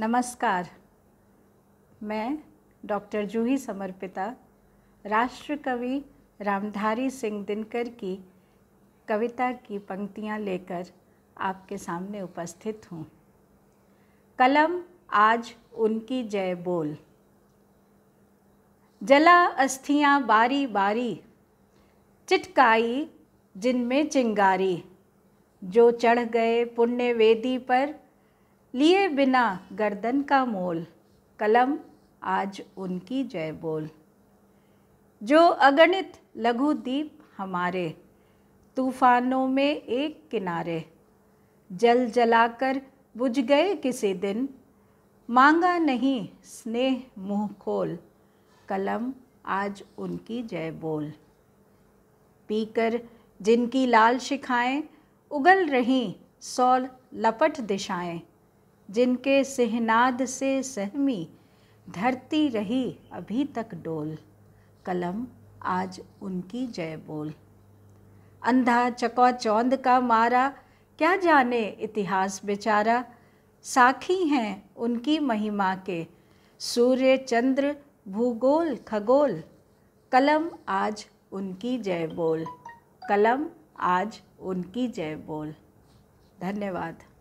नमस्कार मैं डॉक्टर जूही समर्पिता राष्ट्र कवि रामधारी सिंह दिनकर की कविता की पंक्तियां लेकर आपके सामने उपस्थित हूँ कलम आज उनकी जय बोल जला अस्थियां बारी बारी चिटकाई जिनमें चिंगारी जो चढ़ गए पुण्य वेदी पर लिए बिना गर्दन का मोल कलम आज उनकी जय बोल जो अगणित लघु दीप हमारे तूफानों में एक किनारे जल जलाकर बुझ गए किसी दिन मांगा नहीं स्नेह मुंह खोल कलम आज उनकी जय बोल पीकर जिनकी लाल शिखाएं उगल रहीं सौल लपट दिशाएं जिनके सिहनाद से सहमी धरती रही अभी तक डोल कलम आज उनकी जय बोल अंधा चकौ चौंद का मारा क्या जाने इतिहास बेचारा साखी हैं उनकी महिमा के सूर्य चंद्र भूगोल खगोल कलम आज उनकी जय बोल कलम आज उनकी जय बोल धन्यवाद